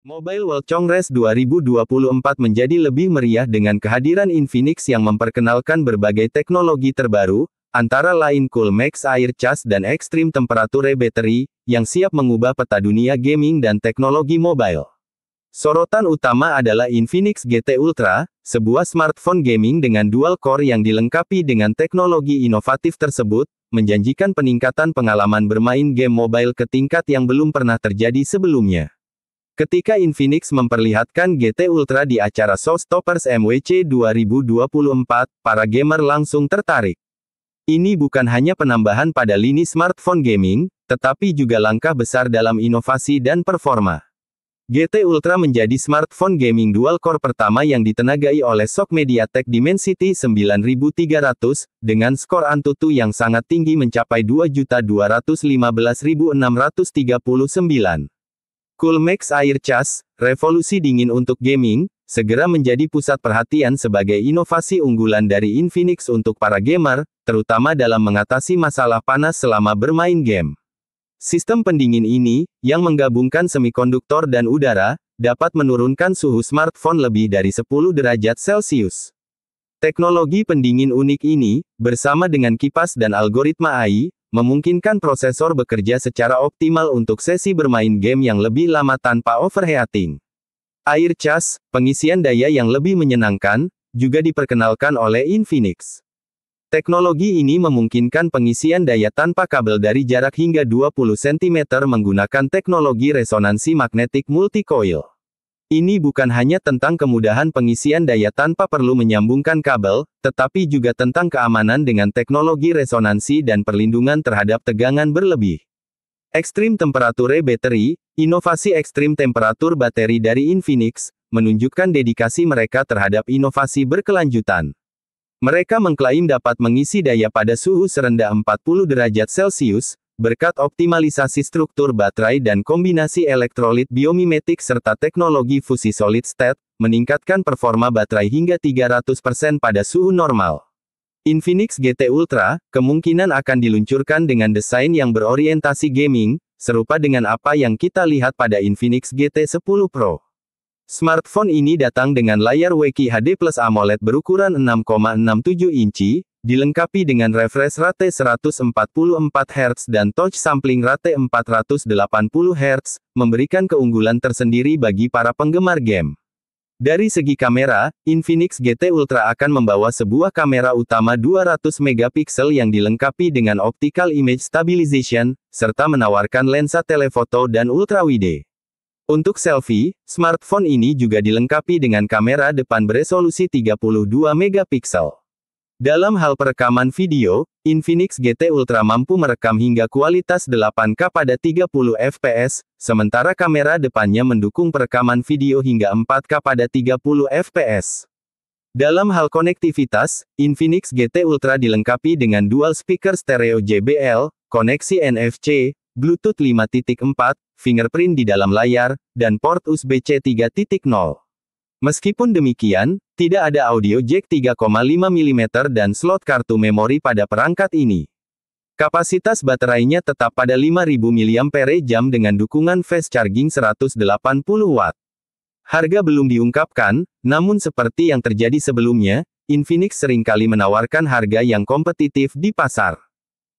Mobile World Congress 2024 menjadi lebih meriah dengan kehadiran Infinix yang memperkenalkan berbagai teknologi terbaru, antara lain Coolmax Air Charge dan Extreme Temperature Battery, yang siap mengubah peta dunia gaming dan teknologi mobile. Sorotan utama adalah Infinix GT Ultra, sebuah smartphone gaming dengan dual core yang dilengkapi dengan teknologi inovatif tersebut, menjanjikan peningkatan pengalaman bermain game mobile ke tingkat yang belum pernah terjadi sebelumnya. Ketika Infinix memperlihatkan GT Ultra di acara Showstoppers MWC 2024, para gamer langsung tertarik. Ini bukan hanya penambahan pada lini smartphone gaming, tetapi juga langkah besar dalam inovasi dan performa. GT Ultra menjadi smartphone gaming dual core pertama yang ditenagai oleh SoC MediaTek Dimensity 9300 dengan skor Antutu yang sangat tinggi mencapai 2.215.639. Coolmax Air Cas, revolusi dingin untuk gaming, segera menjadi pusat perhatian sebagai inovasi unggulan dari Infinix untuk para gamer, terutama dalam mengatasi masalah panas selama bermain game. Sistem pendingin ini, yang menggabungkan semikonduktor dan udara, dapat menurunkan suhu smartphone lebih dari 10 derajat Celcius. Teknologi pendingin unik ini, bersama dengan kipas dan algoritma AI, memungkinkan prosesor bekerja secara optimal untuk sesi bermain game yang lebih lama tanpa overheating. Air cas, pengisian daya yang lebih menyenangkan, juga diperkenalkan oleh Infinix. Teknologi ini memungkinkan pengisian daya tanpa kabel dari jarak hingga 20 cm menggunakan teknologi resonansi magnetik multi-coil. Ini bukan hanya tentang kemudahan pengisian daya tanpa perlu menyambungkan kabel, tetapi juga tentang keamanan dengan teknologi resonansi dan perlindungan terhadap tegangan berlebih. Ekstrim temperature battery, inovasi ekstrim temperatur bateri dari Infinix, menunjukkan dedikasi mereka terhadap inovasi berkelanjutan. Mereka mengklaim dapat mengisi daya pada suhu serendah 40 derajat Celcius, Berkat optimalisasi struktur baterai dan kombinasi elektrolit biomimetik serta teknologi fusi solid state, meningkatkan performa baterai hingga 300% pada suhu normal. Infinix GT Ultra, kemungkinan akan diluncurkan dengan desain yang berorientasi gaming, serupa dengan apa yang kita lihat pada Infinix GT10 Pro. Smartphone ini datang dengan layar WQHD Plus AMOLED berukuran 6,67 inci, Dilengkapi dengan refresh rate 144 Hz dan touch sampling rate 480 Hz, memberikan keunggulan tersendiri bagi para penggemar game. Dari segi kamera, Infinix GT Ultra akan membawa sebuah kamera utama 200 megapiksel yang dilengkapi dengan optical image stabilization, serta menawarkan lensa telefoto dan ultrawide. Untuk selfie, smartphone ini juga dilengkapi dengan kamera depan beresolusi 32 megapiksel. Dalam hal perekaman video, Infinix GT Ultra mampu merekam hingga kualitas 8K pada 30 fps, sementara kamera depannya mendukung perekaman video hingga 4K pada 30 fps. Dalam hal konektivitas, Infinix GT Ultra dilengkapi dengan dual speaker stereo JBL, koneksi NFC, Bluetooth 5.4, fingerprint di dalam layar, dan port USB C 3.0. Meskipun demikian, tidak ada audio jack 3,5 mm dan slot kartu memori pada perangkat ini. Kapasitas baterainya tetap pada 5000 mAh dengan dukungan fast charging 180 watt. Harga belum diungkapkan, namun seperti yang terjadi sebelumnya, Infinix seringkali menawarkan harga yang kompetitif di pasar.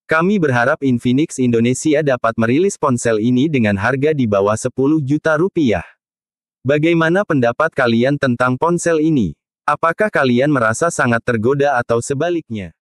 Kami berharap Infinix Indonesia dapat merilis ponsel ini dengan harga di bawah 10 juta rupiah. Bagaimana pendapat kalian tentang ponsel ini? Apakah kalian merasa sangat tergoda atau sebaliknya?